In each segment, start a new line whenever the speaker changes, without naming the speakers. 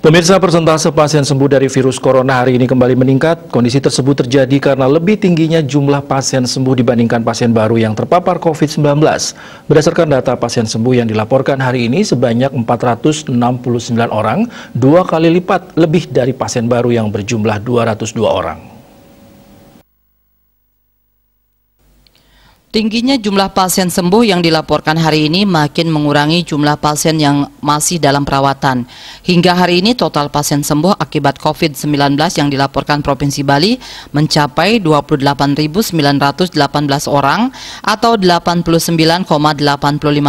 Pemirsa persentase pasien sembuh dari virus corona hari ini kembali meningkat. Kondisi tersebut terjadi karena lebih tingginya jumlah pasien sembuh dibandingkan pasien baru yang terpapar COVID-19. Berdasarkan data pasien sembuh yang dilaporkan hari ini sebanyak 469 orang, dua kali lipat lebih dari pasien baru yang berjumlah 202 orang.
Tingginya jumlah pasien sembuh yang dilaporkan hari ini makin mengurangi jumlah pasien yang masih dalam perawatan. Hingga hari ini total pasien sembuh akibat COVID-19 yang dilaporkan Provinsi Bali mencapai 28.918 orang atau 89,85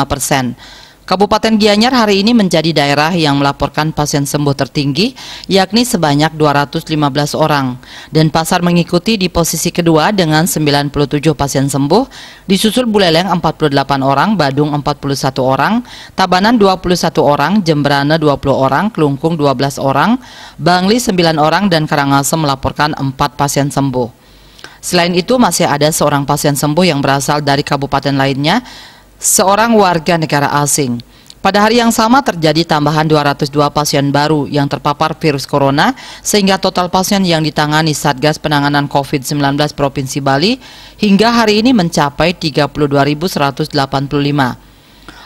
persen. Kabupaten Gianyar hari ini menjadi daerah yang melaporkan pasien sembuh tertinggi, yakni sebanyak 215 orang. Dan Pasar mengikuti di posisi kedua dengan 97 pasien sembuh, disusul Buleleng 48 orang, Badung 41 orang, Tabanan 21 orang, Jembrana 20 orang, Kelungkung 12 orang, Bangli 9 orang, dan Karangasem melaporkan 4 pasien sembuh. Selain itu, masih ada seorang pasien sembuh yang berasal dari kabupaten lainnya, seorang warga negara asing. Pada hari yang sama terjadi tambahan 202 pasien baru yang terpapar virus corona sehingga total pasien yang ditangani Satgas Penanganan COVID-19 Provinsi Bali hingga hari ini mencapai 32.185.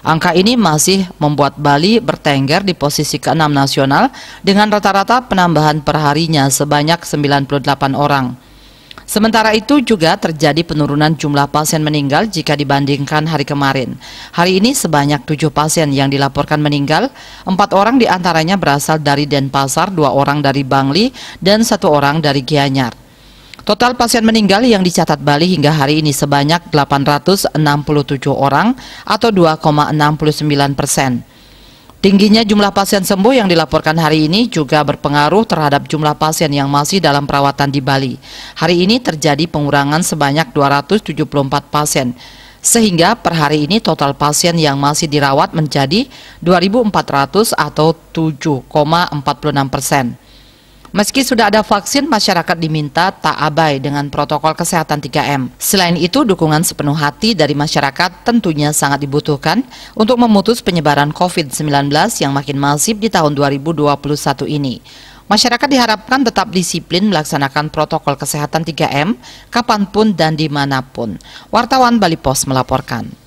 Angka ini masih membuat Bali bertengger di posisi keenam nasional dengan rata-rata penambahan perharinya sebanyak 98 orang. Sementara itu juga terjadi penurunan jumlah pasien meninggal jika dibandingkan hari kemarin. Hari ini sebanyak tujuh pasien yang dilaporkan meninggal, empat orang diantaranya berasal dari Denpasar, dua orang dari Bangli, dan satu orang dari Gianyar. Total pasien meninggal yang dicatat Bali hingga hari ini sebanyak 867 orang atau 2,69 persen. Tingginya jumlah pasien sembuh yang dilaporkan hari ini juga berpengaruh terhadap jumlah pasien yang masih dalam perawatan di Bali. Hari ini terjadi pengurangan sebanyak 274 pasien, sehingga per hari ini total pasien yang masih dirawat menjadi 2.400 atau 7,46 persen. Meski sudah ada vaksin, masyarakat diminta tak abai dengan protokol kesehatan 3M. Selain itu, dukungan sepenuh hati dari masyarakat tentunya sangat dibutuhkan untuk memutus penyebaran COVID-19 yang makin masif di tahun 2021 ini. Masyarakat diharapkan tetap disiplin melaksanakan protokol kesehatan 3M kapanpun dan dimanapun. Wartawan Bali Pos melaporkan.